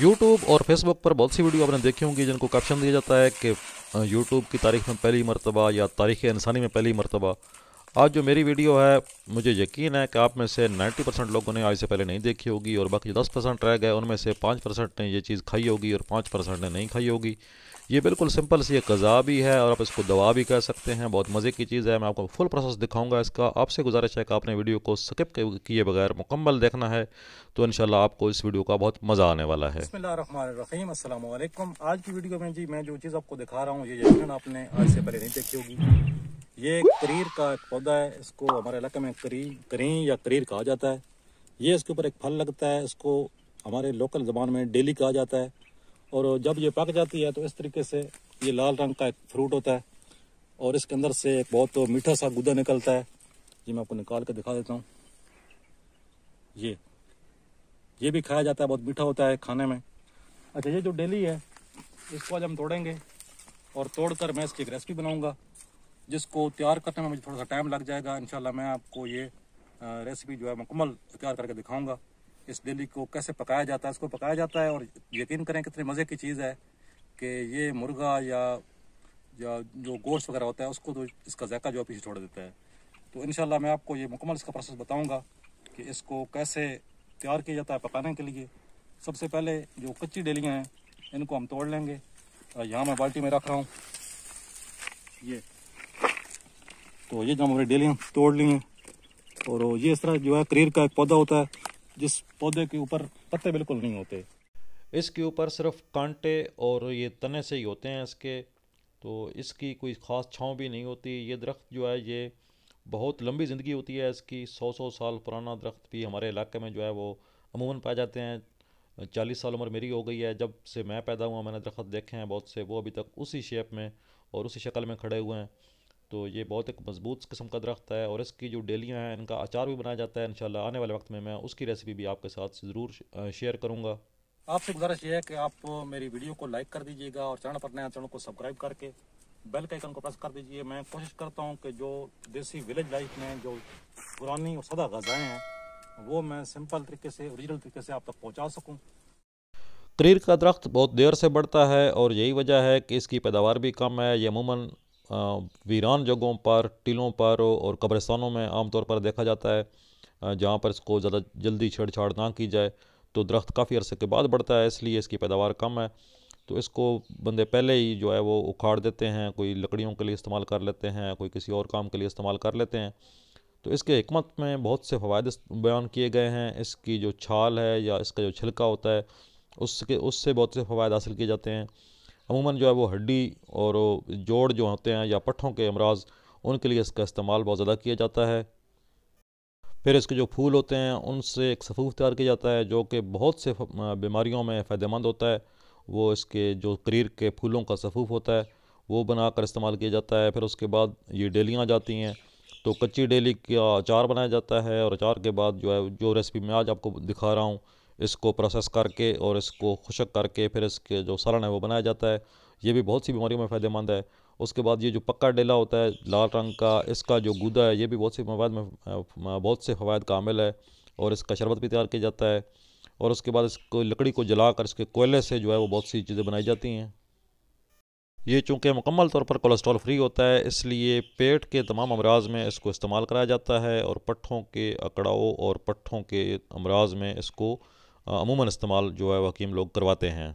YouTube और Facebook पर बहुत सी वीडियो आपने देखी होंगी जिनको कैप्शन दिया जाता है कि यूट्यूब की तारीख में पहली मरतबा या तारीख इंसानी में पहली मरतबा आज जो मेरी वीडियो है मुझे यकीन है कि आप में से 90 परसेंट लोगों ने आज से पहले नहीं देखी होगी और बाकी दस परसेंट रह गए उनमें से पाँच परसेंट ने ये चीज़ खाई होगी और पाँच परसेंट ने नहीं खाई होगी ये बिल्कुल सिंपल सी गज़ा भी है और आप इसको दवा भी कह सकते हैं बहुत मज़े की चीज़ है मैं आपको फुल प्रोसेस दिखाऊंगा इसका आपसे गुजारिश है कि आपने वीडियो को स्किप किए बगैर मुकम्मल देखना है तो इन आपको इस वीडियो का बहुत मज़ा आने वाला है आज की वीडियो में जी मैं जो चीज़ आपको दिखा रहा हूँ ये यकीन आपने आज से पहले नहीं देखी होगी ये करीर का एक पौधा है इसको हमारे इलाके में करी करी या करीर कहा जाता है ये इसके ऊपर एक फल लगता है इसको हमारे लोकल जबान में डेली कहा जाता है और जब ये पक जाती है तो इस तरीके से ये लाल रंग का एक फ्रूट होता है और इसके अंदर से एक बहुत मीठा सा गुदा निकलता है ये मैं आपको निकाल कर दिखा देता हूँ ये ये भी खाया जाता है बहुत मीठा होता है खाने में अच्छा ये जो डेली है इसको आज हम तोड़ेंगे और तोड़कर मैं इसकी एक रेसिपी बनाऊँगा जिसको तैयार करने में मुझे थोड़ा सा टाइम लग जाएगा इनशाला मैं आपको ये रेसिपी जो है मुकम्मल तैयार करके दिखाऊंगा इस डेली को कैसे पकाया जाता है इसको पकाया जाता है और यकीन करें कितने मज़े की चीज़ है कि ये मुर्गा या या जो गोश्त वगैरह होता है उसको तो इसका जायका जो है पीछे छोड़ देता है तो इन मैं आपको ये मुकम्मल इसका प्रोसेस बताऊँगा कि इसको कैसे तैयार किया जाता है पकाने के लिए सबसे पहले जो कच्ची डेलियाँ हैं इनको हम तोड़ लेंगे यहाँ मैं बाल्टी में रख रहा हूँ ये तो ये जो हमने डेलियाँ तोड़ ली हैं और ये इस तरह जो है करीर का एक पौधा होता है जिस पौधे के ऊपर पत्ते बिल्कुल नहीं होते इसके ऊपर सिर्फ कांटे और ये तने से ही होते हैं इसके तो इसकी कोई ख़ास छाँव भी नहीं होती ये दरख्त जो है ये बहुत लंबी ज़िंदगी होती है इसकी सौ सौ साल पुराना दरख्त भी हमारे इलाके में जो है वो अमूमन पाए जाते हैं चालीस साल उम्र मेरी हो गई है जब से मैं पैदा हुआ मैंने दरख्त देखे हैं बहुत से वो अभी तक उसी शेप में और उसी शक्ल में खड़े हुए हैं तो ये बहुत एक मज़बूत किस्म का दरख्त है और इसकी जो डेलियाँ हैं इनका अचार भी बनाया जाता है इनशाला आने वाले वक्त में मैं उसकी रेसिपी भी आपके साथ ज़रूर शेयर करूँगा आपसे गुजारिश ये है कि आप मेरी वीडियो को लाइक कर दीजिएगा और चैनल पर नया चैनल को सब्सक्राइब करके बेल के आइकन को प्रेस कर दीजिए मैं कोशिश करता हूँ कि जो देसी विलेज लाइफ में जो पुरानी और सदा गज़ाएँ हैं वो मैं सिंपल तरीके से ओरिजिनल तरीके से आप तक पहुँचा सकूँ करीर का दरख्त बहुत देर से बढ़ता है और यही वजह है कि इसकी पैदावार भी कम है यह अमूमन वीरान जगहों पर टीलों पर और कब्रिस्तानों में आमतौर पर देखा जाता है जहाँ पर इसको ज़्यादा जल्दी छेड़छाड़ ना की जाए तो दरख्त काफ़ी अरसे के बाद बढ़ता है इसलिए इसकी पैदावार कम है तो इसको बंदे पहले ही जो है वो उखाड़ देते हैं कोई लकड़ियों के लिए इस्तेमाल कर लेते हैं कोई किसी और काम के लिए इस्तेमाल कर लेते हैं तो इसके हमत में बहुत से फ़वाद बयान किए गए हैं इसकी जो छाल है या इसका जो छिलका होता है उसके उससे बहुत से फ़वाद हासिल किए जाते हैं अमूमन जो है वो हड्डी और जोड़ जो होते हैं या पट्ठों के अमराज उनके लिए इसका इस्तेमाल बहुत ज़्यादा किया जाता है फिर इसके जो फूल होते हैं उनसे एक सफूफ तैयार किया जाता है जो कि बहुत से बीमारियों में फ़ायदेमंद होता है वो इसके जो करीर के फूलों का सफूफ होता है वो बना कर इस्तेमाल किया जाता है फिर उसके बाद ये डेलियाँ जाती हैं तो कच्ची डेली का अचार बनाया जाता है और अचार के बाद जो है जो रेसिपी मैं आज आपको दिखा रहा हूँ इसको प्रोसेस करके और इसको खुशक करके फिर इसके जो सालन है वो बनाया जाता है ये भी बहुत सी बीमारियों में फ़ायदेमंद है उसके बाद ये जो पक्का डेला होता है लाल रंग का इसका जो गुदा है ये भी बहुत सी मवाद में बहुत से फवाद का आमिल है और इसका शरबत भी तैयार किया जाता है और उसके बाद इसको लकड़ी को जला कर इसके कोयले से जो है वो बहुत सी चीज़ें बनाई जाती हैं ये चूँकि मुकम्मल तौर पर कोलेस्ट्रॉल फ्री होता है इसलिए पेट के तमाम अमराज में इसको इस्तेमाल कराया जाता है और पट्ठों के अकड़ाओं और पट्ठों के अमराज में इसको अमूमन इस्तेमाल जो है वकीम लोग करवाते हैं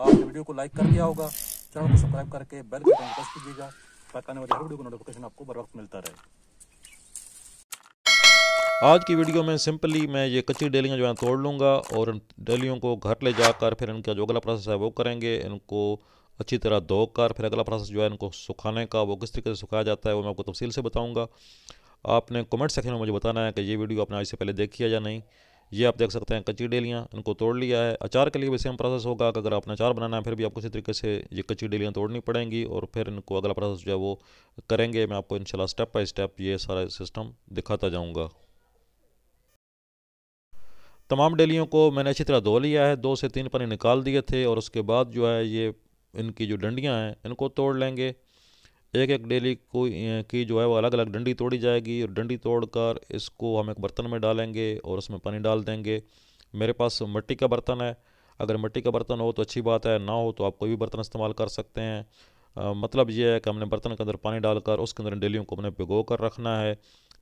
आपने वीडियो को लाइक कर दिया होगा चैनल को सब्सक्राइब करके बेल के बटन प्रेस कीजिएगा ताकि आने वाली हर वीडियो का नोटिफिकेशन आपको बर वक्त मिलता रहे आज की वीडियो में सिंपली मैं ये कच्ची डेलियाँ जो है तोड़ लूँगा और इन डेलियों को घर ले जाकर फिर इनका जो अगला प्रोसेस है वो करेंगे इनको अच्छी तरह धो कर फिर अगला प्रोसेस जो है इनको सुखाने का वो किस तरीके से सुखाया जाता है वो मैं आपको तफसील से बताऊँगा आपने कमेंट सेक्शन में मुझे बताना है कि ये वीडियो आपने आज से पहले देखी है या नहीं ये आप देख सकते हैं कच्ची डेलियाँ इनको तोड़ लिया है अचार के लिए भी सेम प्रोसेस होगा अगर आपने अचार बनाना है फिर भी आपको इसी तरीके से ये कच्ची डेलियाँ तोड़नी पड़ेंगी और फिर इनको अगला प्रोसेस जो है वो करेंगे मैं आपको इनशाला स्टेप बाई स्टेप ये सारा सिस्टम दिखाता जाऊँगा तमाम डेलियों को मैंने अच्छी तरह धो लिया है दो से तीन पानी निकाल दिए थे और उसके बाद जो है ये इनकी जो डंडियाँ हैं इनको तोड़ लेंगे एक एक डेली कोई की जो है वो अलग अलग डंडी तोड़ी जाएगी और डंडी तोड़कर इसको हम एक बर्तन में डालेंगे और उसमें पानी डाल देंगे मेरे पास मिट्टी का बर्तन है अगर मिट्टी का बर्तन हो तो अच्छी बात है ना हो तो आप कोई भी बर्तन इस्तेमाल कर सकते हैं आ, मतलब ये है कि हमने बर्तन के अंदर पानी डालकर उसके अंदर डेलियों को हमने भिगो कर रखना है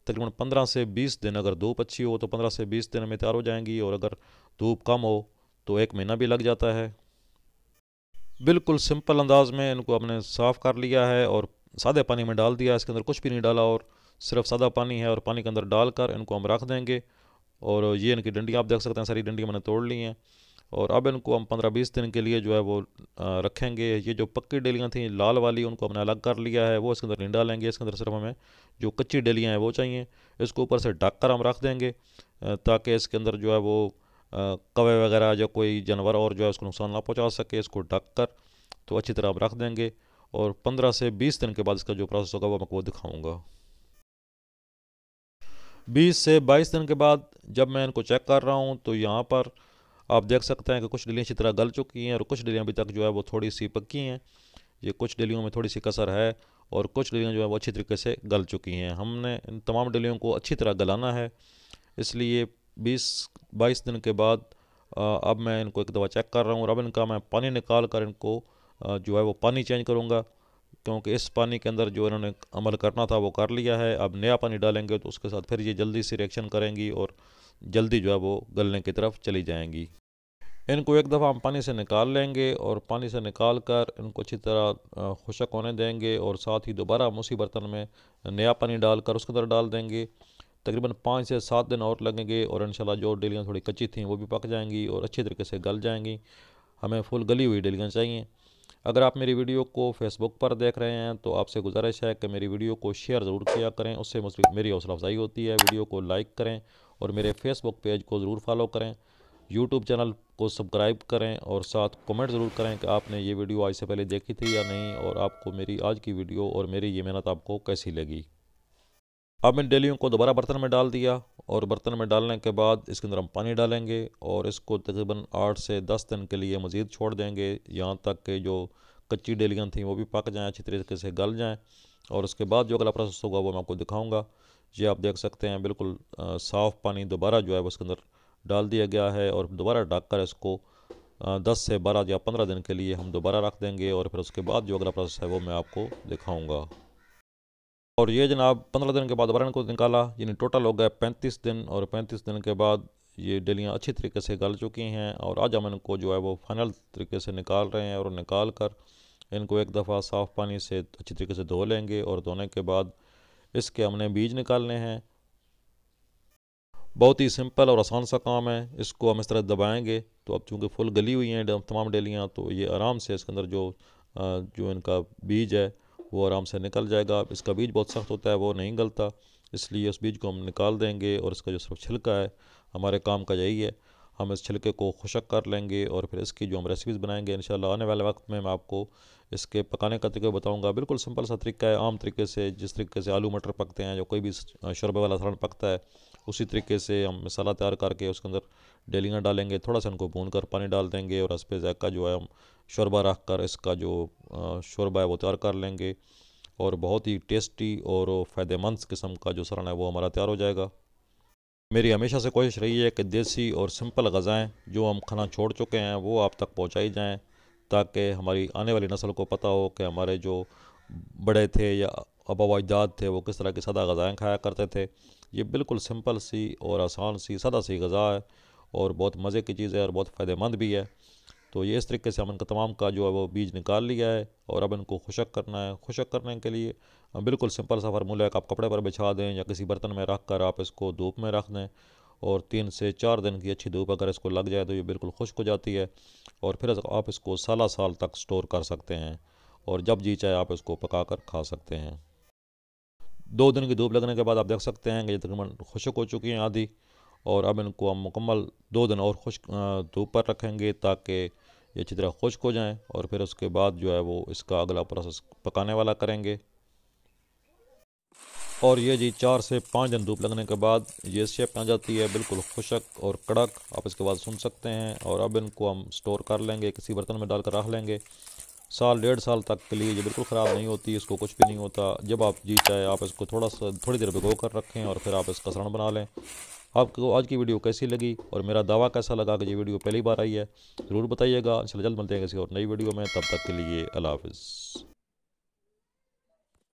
तकरीबन पंद्रह से बीस दिन अगर धूप अच्छी हो तो पंद्रह से बीस दिन में तैयार हो जाएंगी और अगर धूप कम हो तो एक महीना भी लग जाता है बिल्कुल सिंपल अंदाज में इनको हमने साफ़ कर लिया है और सादे पानी में डाल दिया इसके अंदर कुछ भी नहीं डाला और सिर्फ सादा पानी है और पानी के अंदर डाल कर इनको हम रख देंगे और ये इनकी डंडियाँ आप देख सकते हैं सारी डंडियाँ मैंने तोड़ ली हैं और अब इनको हम पंद्रह बीस दिन के लिए जो है वो रखेंगे ये जो पक्की डेलियाँ थी लाल वाली उनको हमने अलग कर लिया है वो इसके अंदर नहीं डालेंगे इसके अंदर सिर्फ हमें जो कच्ची डेलियाँ हैं वो चाहिए इसको ऊपर से ढक कर हम रख देंगे ताकि इसके अंदर जो है वो कवे वगैरह या कोई जानवर और जो है उसको नुकसान ना पहुँचा सके इसको ढक कर तो अच्छी तरह हम रख देंगे और 15 से 20 दिन के बाद इसका जो प्रोसेस होगा वो मैं आपको दिखाऊंगा 20 से 22 दिन के बाद जब मैं इनको चेक कर रहा हूँ तो यहाँ पर आप देख सकते हैं कि कुछ डिलियाँ अच्छी तरह गल चुकी हैं और कुछ डिलियाँ अभी तक जो है वो थोड़ी सी पक्की हैं ये कुछ डिलियों में थोड़ी सी कसर है और कुछ डिलियाँ जो है वो अच्छी तरीके से गल चुकी हैं हमने इन तमाम डिलियों को अच्छी तरह गलाना है इसलिए बीस बाईस दिन के बाद अब मैं इनको एक दफ़ा चेक कर रहा हूँ और अब इनका मैं पानी निकाल कर इनको जो है वो पानी चेंज करूँगा क्योंकि इस पानी के अंदर जो इन्होंने अमल करना था वो कर लिया है अब नया पानी डालेंगे तो उसके साथ फिर ये जल्दी से रिएक्शन करेंगी और जल्दी जो है वो गलने की तरफ चली जाएंगी इनको एक दफ़ा हम पानी से निकाल लेंगे और पानी से निकाल कर इनको अच्छी तरह खुशक होने देंगे और साथ ही दोबारा हम उसी बर्तन में नया पानी डाल कर उसके अंदर डाल देंगे तकरीबन पाँच से सात दिन और लगेंगे और इन जो डेलियाँ थोड़ी कच्ची थी वो भी पक जाएंगी और अच्छे तरीके से गल जाएंगी हमें फुल गली हुई डेलियाँ चाहिए अगर आप मेरी वीडियो को फेसबुक पर देख रहे हैं तो आपसे गुजारिश है कि मेरी वीडियो को शेयर ज़रूर किया करें उससे मेरी हौसला अफजाई होती है वीडियो को लाइक करें और मेरे फेसबुक पेज को ज़रूर फॉलो करें यूट्यूब चैनल को सब्सक्राइब करें और साथ कमेंट ज़रूर करें कि आपने ये वीडियो आज से पहले देखी थी या नहीं और आपको मेरी आज की वीडियो और मेरी ये मेहनत आपको कैसी लगी अब इन डेलियों को दोबारा बर्तन में डाल दिया और बर्तन में डालने के बाद इसके अंदर हम पानी डालेंगे और इसको तकरीबन आठ से दस दिन के लिए मज़ीद छोड़ देंगे यहाँ तक कि जो कच्ची डेलियाँ थी वो भी पक जाएँ अच्छी तरीके से गल जाएँ और उसके बाद जो अगला प्रोसेस होगा वो मैं आपको दिखाऊँगा ये आप देख सकते हैं बिल्कुल साफ़ पानी दोबारा जो है उसके अंदर डाल दिया गया है और दोबारा ढक कर इसको दस से बारह या पंद्रह दिन के लिए हम दोबारा रख देंगे और फिर उसके बाद जो अगला प्रोसेस है वो मैं आपको दिखाऊँगा और ये जनाब पंद्रह दिन के बाद दोबारा को निकाला यानी टोटल हो गया पैंतीस दिन और पैंतीस दिन के बाद ये डेलियाँ अच्छी तरीके से गल चुकी हैं और आज हम इनको जो है वो फाइनल तरीके से निकाल रहे हैं और निकाल कर इनको एक दफ़ा साफ़ पानी से अच्छी तरीके से धो लेंगे और धोने के बाद इसके हमने बीज निकालने हैं बहुत ही सिंपल और आसान सा काम है इसको हम इस तरह दबाएंगे तो अब चूँकि फुल गली हुई हैं तमाम डेलियाँ तो ये आराम से इसके अंदर जो जो इनका बीज है वो आराम से निकल जाएगा इसका बीज बहुत सख्त होता है वो नहीं गलता इसलिए उस बीज को हम निकाल देंगे और इसका जो सिर्फ छिलका है हमारे काम का यही है हम इस छिलके को खुशक कर लेंगे और फिर इसकी जो हम रेसिपीज़ बनाएंगे इन आने वाले वक्त में मैं आपको इसके पकाने का तरीका बताऊंगा बिल्कुल सिंपल सा तरीका है आम तरीके से जिस तरीके से आलू मटर पकते हैं जो कोई भी शरबे वाला सरण पकता है उसी तरीके से हम मसाला तैयार करके उसके अंदर डेलियाँ डालेंगे थोड़ा सा उनको भून कर पानी डाल देंगे और इस पर जैका जो है हम शोरबा रख कर इसका जो शोरबा है वो तैयार कर लेंगे और बहुत ही टेस्टी और फ़ायदेमंद किस्म का जो सरण है वो हमारा तैयार हो जाएगा मेरी हमेशा से कोशिश रही है कि देसी और सिंपल गज़ाएँ जो हम खाना छोड़ चुके हैं वो आप तक पहुँचाई जाएँ ताकि हमारी आने वाली नस्ल को पता हो कि हमारे जो बड़े थे या अबा थे वो किस तरह की सदा गज़ाएँ खाया करते थे ये बिल्कुल सिंपल सी और आसान सी सदा सी गज़ा है और बहुत मज़े की चीज़ है और बहुत फ़ायदेमंद भी है तो ये इस तरीके से हम इनका तमाम का जो है वो बीज निकाल लिया है और अब इनको खुशक करना है खुशक करने के लिए बिल्कुल सिंपल सा फार्मूला है कि आप कपड़े पर बिछा दें या किसी बर्तन में रख कर आप इसको धूप में रख दें और तीन से चार दिन की अच्छी धूप अगर इसको लग जाए तो ये बिल्कुल खुश्क हो जाती है और फिर आप इसको साला साल तक स्टोर कर सकते हैं और जब जी चाहे आप इसको पका कर खा सकते हैं दो दिन की धूप लगने के बाद आप देख सकते हैं कि ये तकरीबन खुशक हो चुकी हैं आधी और अब इनको हम मुकम्मल दो दिन और खुश धूप पर रखेंगे ताकि ये अच्छी तरह खुश्क हो जाएँ और फिर उसके बाद जो है वो इसका अगला प्रोसेस पकाने वाला करेंगे और ये जी चार से पाँच दिन धूप लगने के बाद ये शेप आ जाती है बिल्कुल खुशक और कड़क आप इसके बाद सुन सकते हैं और अब इनको हम स्टोर कर लेंगे किसी बर्तन में डाल कर रख लेंगे साल डेढ़ साल तक के लिए ये बिल्कुल ख़राब नहीं होती इसको कुछ भी नहीं होता जब आप जी चाहे आप इसको थोड़ा सा थोड़ी देर भिगो कर रखें और फिर आप इसका सरण बना लें आपको आज की वीडियो कैसी लगी और मेरा दावा कैसा लगा कि ये वीडियो पहली बार आई है ज़रूर बताइएगा जल्द मिलते हैं किसी और नई वीडियो में तब तक के लिए अला हाफ